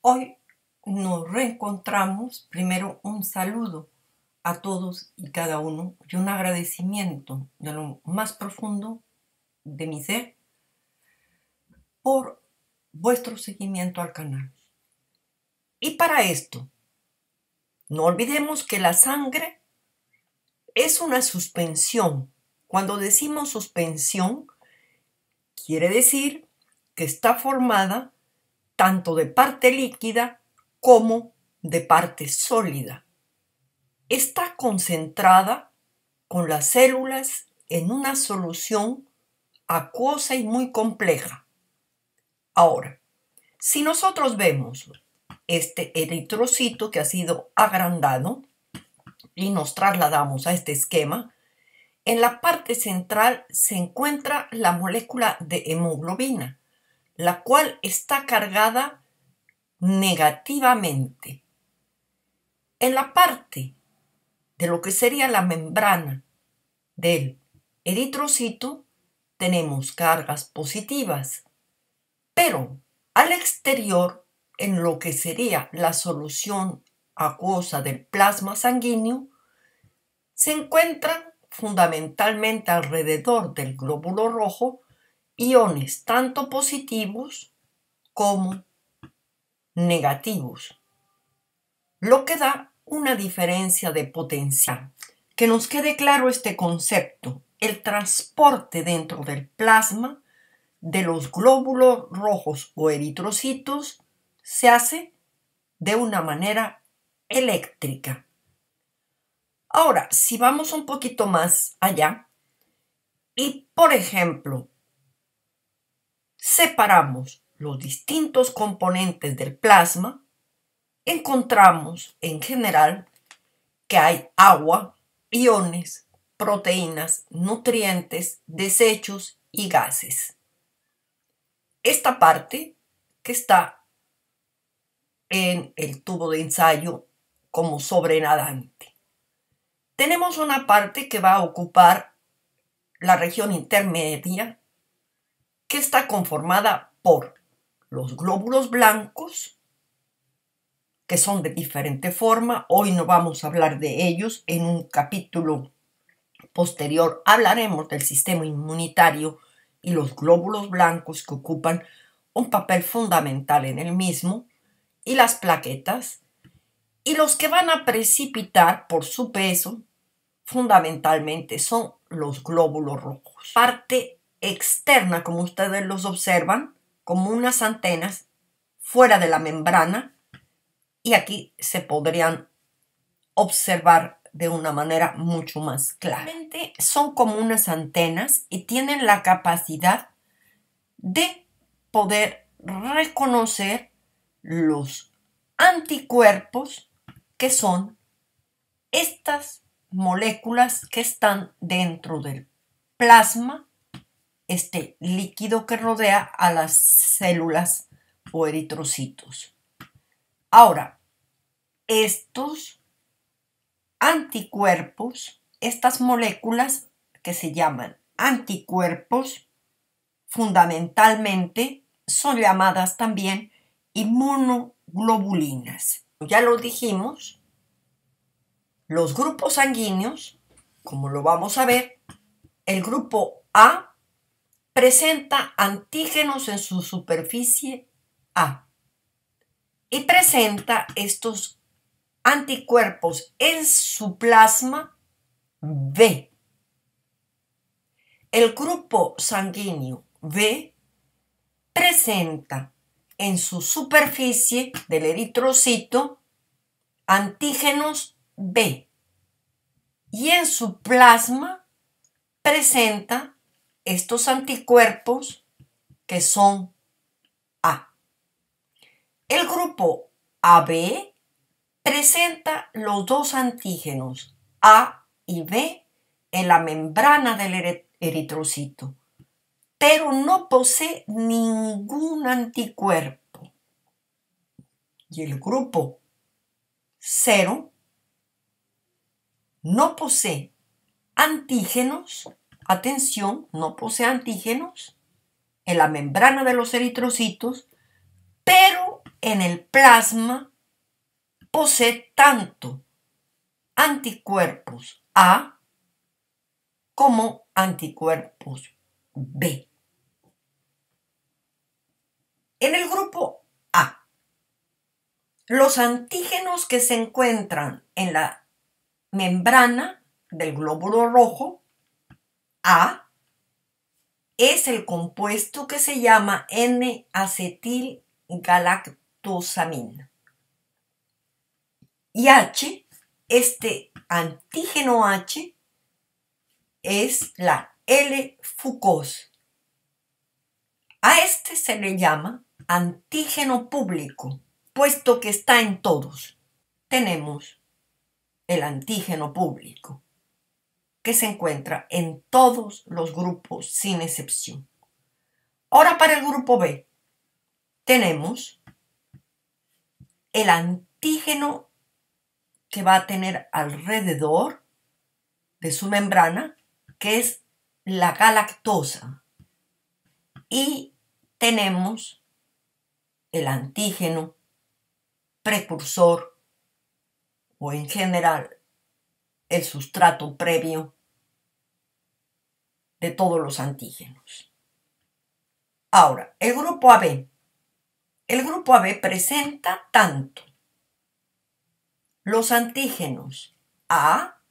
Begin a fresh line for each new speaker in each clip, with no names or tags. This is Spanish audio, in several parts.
Hoy nos reencontramos primero un saludo a todos y cada uno y un agradecimiento de lo más profundo de mi ser por vuestro seguimiento al canal. Y para esto, no olvidemos que la sangre es una suspensión. Cuando decimos suspensión, quiere decir que está formada tanto de parte líquida como de parte sólida. Está concentrada con las células en una solución acuosa y muy compleja. Ahora, si nosotros vemos este eritrocito que ha sido agrandado y nos trasladamos a este esquema, en la parte central se encuentra la molécula de hemoglobina la cual está cargada negativamente. En la parte de lo que sería la membrana del eritrocito tenemos cargas positivas, pero al exterior, en lo que sería la solución acuosa del plasma sanguíneo, se encuentran fundamentalmente alrededor del glóbulo rojo iones tanto positivos como negativos, lo que da una diferencia de potencia. Que nos quede claro este concepto, el transporte dentro del plasma de los glóbulos rojos o eritrocitos se hace de una manera eléctrica. Ahora, si vamos un poquito más allá y, por ejemplo, separamos los distintos componentes del plasma, encontramos en general que hay agua, iones, proteínas, nutrientes, desechos y gases. Esta parte que está en el tubo de ensayo como sobrenadante. Tenemos una parte que va a ocupar la región intermedia que está conformada por los glóbulos blancos, que son de diferente forma. Hoy no vamos a hablar de ellos. En un capítulo posterior hablaremos del sistema inmunitario y los glóbulos blancos que ocupan un papel fundamental en el mismo, y las plaquetas, y los que van a precipitar por su peso, fundamentalmente son los glóbulos rojos. Parte externa, como ustedes los observan, como unas antenas fuera de la membrana y aquí se podrían observar de una manera mucho más clara. Son como unas antenas y tienen la capacidad de poder reconocer los anticuerpos que son estas moléculas que están dentro del plasma este líquido que rodea a las células o eritrocitos. Ahora, estos anticuerpos, estas moléculas que se llaman anticuerpos, fundamentalmente son llamadas también inmunoglobulinas. Ya lo dijimos, los grupos sanguíneos, como lo vamos a ver, el grupo A presenta antígenos en su superficie A y presenta estos anticuerpos en su plasma B. El grupo sanguíneo B presenta en su superficie del eritrocito antígenos B y en su plasma presenta estos anticuerpos que son A. El grupo AB presenta los dos antígenos A y B en la membrana del eritrocito, pero no posee ningún anticuerpo. Y el grupo 0 no posee antígenos atención, no posee antígenos en la membrana de los eritrocitos, pero en el plasma posee tanto anticuerpos A como anticuerpos B. En el grupo A, los antígenos que se encuentran en la membrana del glóbulo rojo a es el compuesto que se llama N-acetilgalactosamina. Y H, este antígeno H, es la L-fucos. A este se le llama antígeno público, puesto que está en todos. Tenemos el antígeno público que se encuentra en todos los grupos sin excepción. Ahora para el grupo B tenemos el antígeno que va a tener alrededor de su membrana, que es la galactosa. Y tenemos el antígeno precursor o en general el sustrato previo de todos los antígenos. Ahora, el grupo AB. El grupo AB presenta tanto los antígenos A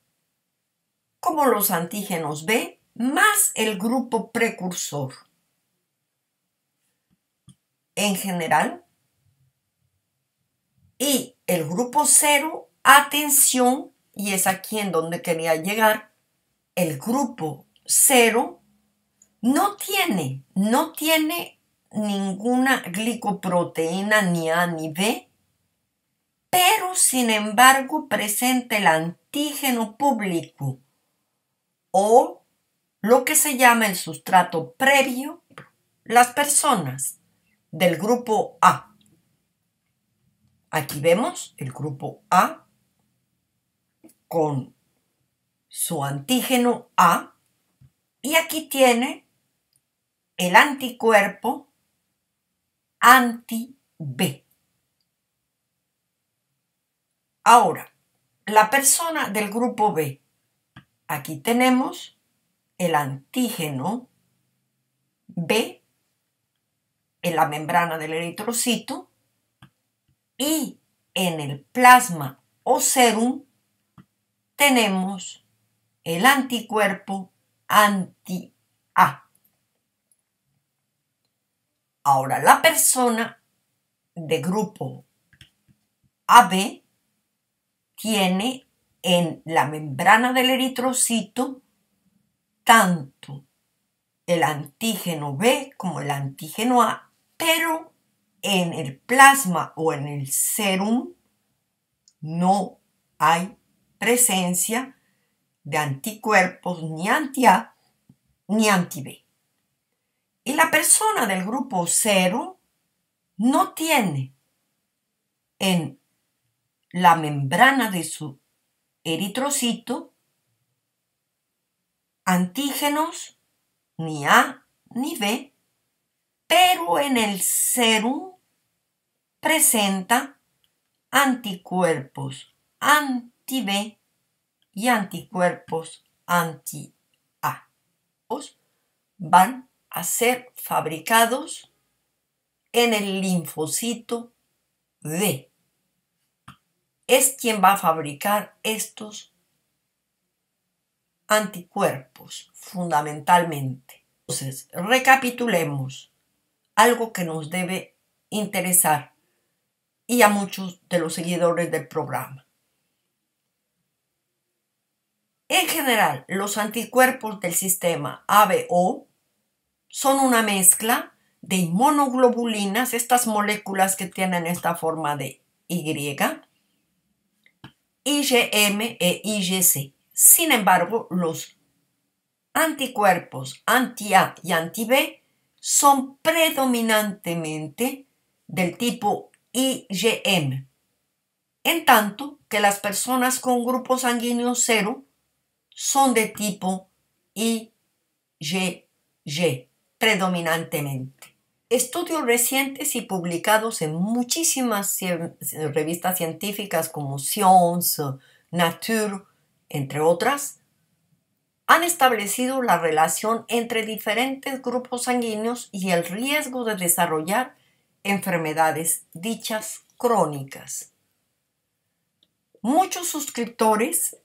como los antígenos B más el grupo precursor. En general, y el grupo cero, atención, y es aquí en donde quería llegar, el grupo cero no tiene, no tiene ninguna glicoproteína ni A ni B, pero sin embargo presenta el antígeno público o lo que se llama el sustrato previo, las personas del grupo A. Aquí vemos el grupo A con su antígeno A y aquí tiene el anticuerpo anti-B. Ahora, la persona del grupo B. Aquí tenemos el antígeno B en la membrana del eritrocito y en el plasma o serum tenemos el anticuerpo anti-A. Ahora, la persona de grupo AB tiene en la membrana del eritrocito tanto el antígeno B como el antígeno A, pero en el plasma o en el serum no hay presencia de anticuerpos ni anti A ni anti B. Y la persona del grupo cero no tiene en la membrana de su eritrocito antígenos ni A ni B, pero en el serum presenta anticuerpos anti-B y anticuerpos anti-A van a ser fabricados en el linfocito D. Es quien va a fabricar estos anticuerpos fundamentalmente. Entonces, recapitulemos algo que nos debe interesar y a muchos de los seguidores del programa. En general, los anticuerpos del sistema ABO son una mezcla de inmunoglobulinas, estas moléculas que tienen esta forma de Y, IgM e IgC. Sin embargo, los anticuerpos anti-A y anti-B son predominantemente del tipo IgM, en tanto que las personas con grupo sanguíneo cero son de tipo IgG predominantemente. Estudios recientes y publicados en muchísimas revistas científicas como Science, Nature, entre otras, han establecido la relación entre diferentes grupos sanguíneos y el riesgo de desarrollar enfermedades dichas crónicas. Muchos suscriptores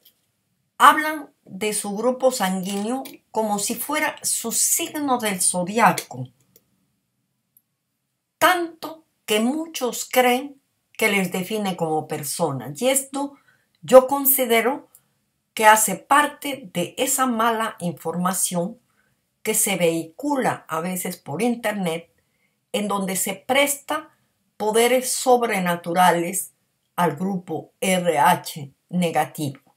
hablan de su grupo sanguíneo como si fuera su signo del zodiaco, tanto que muchos creen que les define como personas. Y esto yo considero que hace parte de esa mala información que se vehicula a veces por internet, en donde se presta poderes sobrenaturales al grupo RH negativo.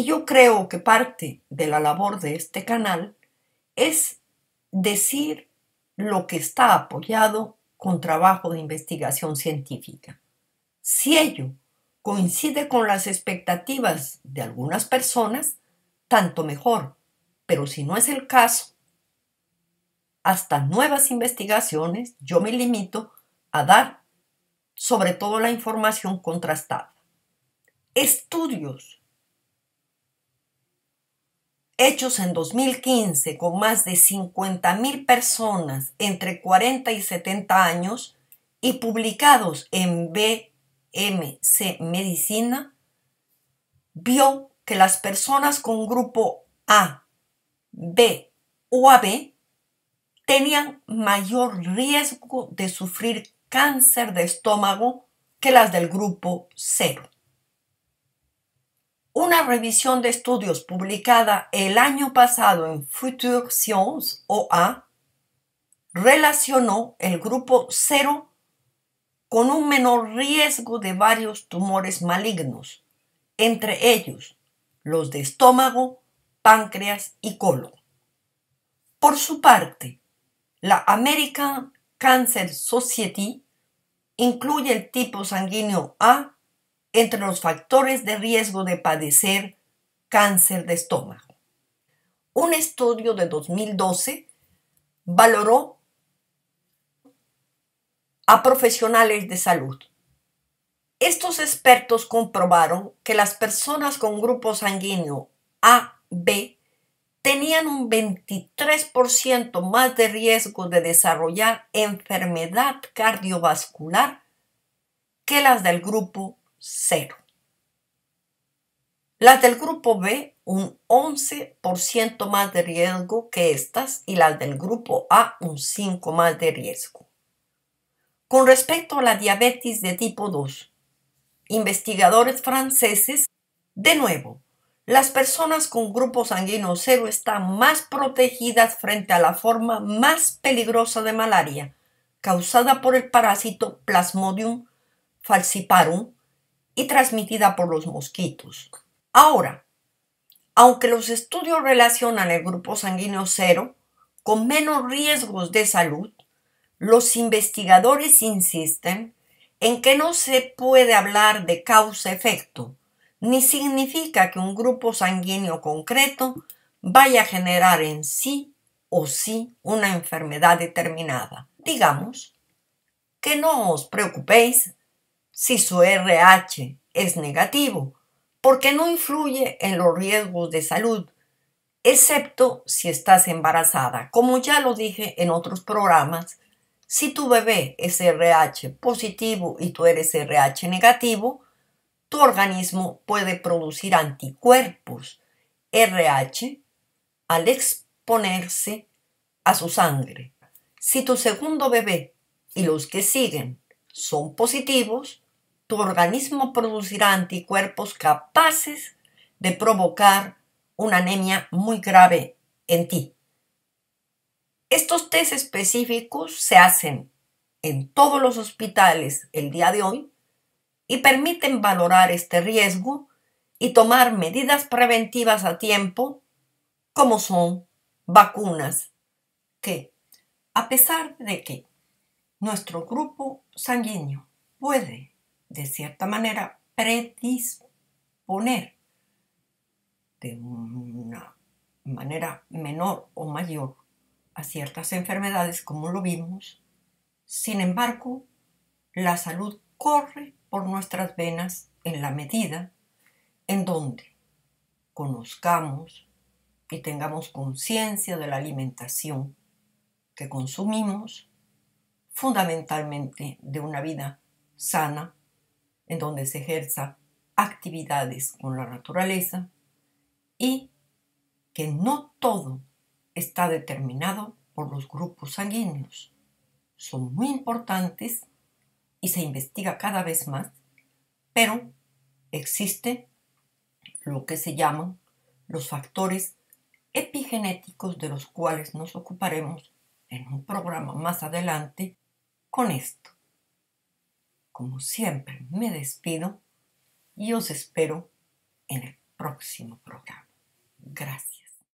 Y yo creo que parte de la labor de este canal es decir lo que está apoyado con trabajo de investigación científica. Si ello coincide con las expectativas de algunas personas, tanto mejor, pero si no es el caso, hasta nuevas investigaciones yo me limito a dar sobre todo la información contrastada. Estudios hechos en 2015 con más de 50.000 personas entre 40 y 70 años y publicados en BMC Medicina, vio que las personas con grupo A, B o AB tenían mayor riesgo de sufrir cáncer de estómago que las del grupo cero. Una revisión de estudios publicada el año pasado en Future Science OA relacionó el grupo 0 con un menor riesgo de varios tumores malignos, entre ellos los de estómago, páncreas y colon. Por su parte, la American Cancer Society incluye el tipo sanguíneo A entre los factores de riesgo de padecer cáncer de estómago. Un estudio de 2012 valoró a profesionales de salud. Estos expertos comprobaron que las personas con grupo sanguíneo A, B tenían un 23% más de riesgo de desarrollar enfermedad cardiovascular que las del grupo las del grupo B, un 11% más de riesgo que estas y las del grupo A, un 5% más de riesgo. Con respecto a la diabetes de tipo 2, investigadores franceses, de nuevo, las personas con grupo sanguíneo cero están más protegidas frente a la forma más peligrosa de malaria, causada por el parásito Plasmodium falciparum, y transmitida por los mosquitos. Ahora, aunque los estudios relacionan el grupo sanguíneo cero con menos riesgos de salud, los investigadores insisten en que no se puede hablar de causa-efecto, ni significa que un grupo sanguíneo concreto vaya a generar en sí o sí una enfermedad determinada. Digamos que no os preocupéis si su RH es negativo, porque no influye en los riesgos de salud, excepto si estás embarazada. Como ya lo dije en otros programas, si tu bebé es RH positivo y tú eres RH negativo, tu organismo puede producir anticuerpos RH al exponerse a su sangre. Si tu segundo bebé y los que siguen son positivos, tu organismo producirá anticuerpos capaces de provocar una anemia muy grave en ti. Estos test específicos se hacen en todos los hospitales el día de hoy y permiten valorar este riesgo y tomar medidas preventivas a tiempo, como son vacunas, que a pesar de que nuestro grupo sanguíneo puede de cierta manera, predisponer de una manera menor o mayor a ciertas enfermedades, como lo vimos. Sin embargo, la salud corre por nuestras venas en la medida en donde conozcamos y tengamos conciencia de la alimentación que consumimos, fundamentalmente de una vida sana, en donde se ejerza actividades con la naturaleza y que no todo está determinado por los grupos sanguíneos. Son muy importantes y se investiga cada vez más, pero existe lo que se llaman los factores epigenéticos de los cuales nos ocuparemos en un programa más adelante con esto como siempre, me despido y os espero en el próximo programa. Gracias.